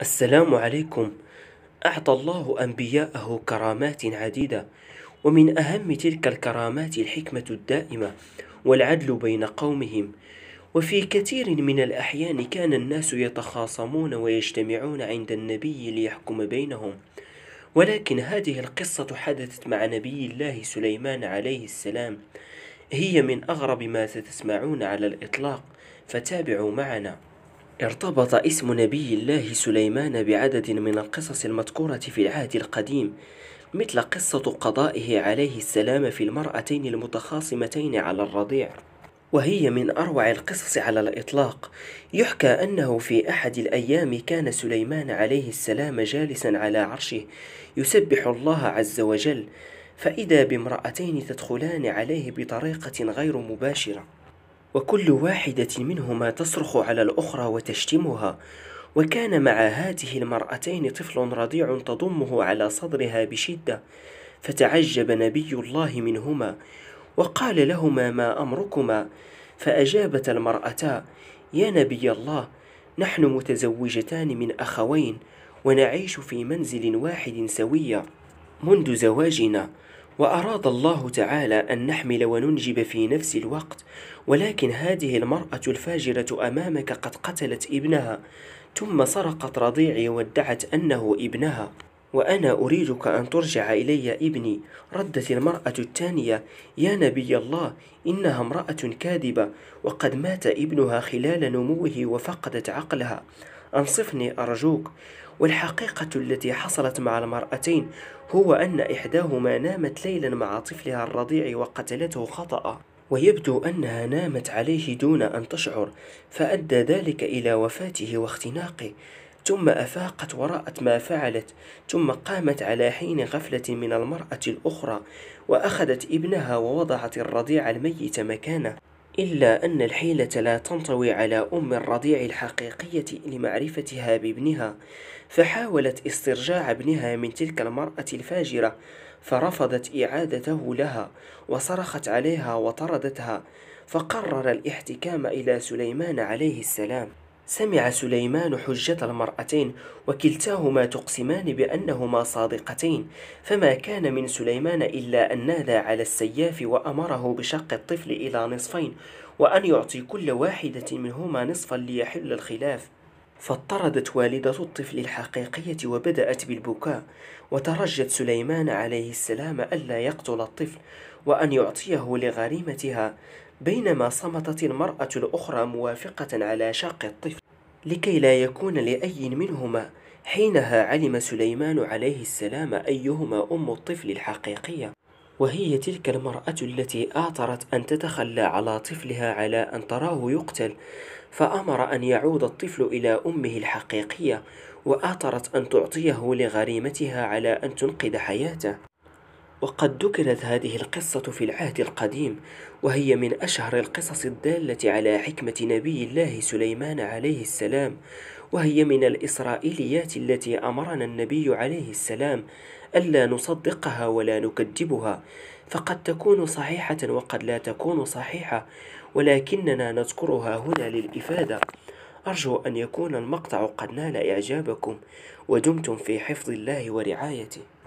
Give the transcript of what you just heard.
السلام عليكم أعطى الله أنبياءه كرامات عديدة ومن أهم تلك الكرامات الحكمة الدائمة والعدل بين قومهم وفي كثير من الأحيان كان الناس يتخاصمون ويجتمعون عند النبي ليحكم بينهم ولكن هذه القصة حدثت مع نبي الله سليمان عليه السلام هي من أغرب ما ستسمعون على الإطلاق فتابعوا معنا ارتبط اسم نبي الله سليمان بعدد من القصص المذكورة في العهد القديم مثل قصة قضائه عليه السلام في المرأتين المتخاصمتين على الرضيع وهي من أروع القصص على الإطلاق يحكى أنه في أحد الأيام كان سليمان عليه السلام جالسا على عرشه يسبح الله عز وجل فإذا بامرأتين تدخلان عليه بطريقة غير مباشرة وكل واحدة منهما تصرخ على الأخرى وتشتمها وكان مع هاته المرأتين طفل رضيع تضمه على صدرها بشدة فتعجب نبي الله منهما وقال لهما ما أمركما فأجابت المرأتا يا نبي الله نحن متزوجتان من أخوين ونعيش في منزل واحد سوية منذ زواجنا وأراد الله تعالى أن نحمل وننجب في نفس الوقت ولكن هذه المرأة الفاجرة أمامك قد قتلت ابنها ثم سرقت رضيعي وادعت أنه ابنها وأنا أريدك أن ترجع إلي ابني ردت المرأة الثانية يا نبي الله إنها امرأة كاذبة وقد مات ابنها خلال نموه وفقدت عقلها أنصفني أرجوك والحقيقة التي حصلت مع المرأتين هو أن إحداهما نامت ليلا مع طفلها الرضيع وقتلته خطأ ويبدو أنها نامت عليه دون أن تشعر فأدى ذلك إلى وفاته واختناقه ثم أفاقت ورأت ما فعلت ثم قامت على حين غفلة من المرأة الأخرى وأخذت ابنها ووضعت الرضيع الميت مكانه إلا أن الحيلة لا تنطوي على أم الرضيع الحقيقية لمعرفتها بابنها فحاولت استرجاع ابنها من تلك المرأة الفاجرة فرفضت إعادته لها وصرخت عليها وطردتها فقرر الاحتكام إلى سليمان عليه السلام سمع سليمان حجة المرأتين وكلتاهما تقسمان بأنهما صادقتين فما كان من سليمان إلا أن نادى على السياف وأمره بشق الطفل إلى نصفين وأن يعطي كل واحدة منهما نصفا ليحل الخلاف فاضطردت والدة الطفل الحقيقية وبدأت بالبكاء وترجت سليمان عليه السلام ألا يقتل الطفل وأن يعطيه لغريمتها بينما صمتت المرأة الأخرى موافقة على شق الطفل لكي لا يكون لأي منهما حينها علم سليمان عليه السلام أيهما أم الطفل الحقيقية وهي تلك المرأة التي آثرت أن تتخلى على طفلها على أن تراه يقتل فأمر أن يعود الطفل إلى أمه الحقيقية وآثرت أن تعطيه لغريمتها على أن تنقذ حياته وقد ذكرت هذه القصة في العهد القديم وهي من أشهر القصص الدالة على حكمة نبي الله سليمان عليه السلام وهي من الإسرائيليات التي أمرنا النبي عليه السلام ألا نصدقها ولا نكذبها فقد تكون صحيحة وقد لا تكون صحيحة ولكننا نذكرها هنا للإفادة أرجو أن يكون المقطع قد نال إعجابكم ودمتم في حفظ الله ورعايته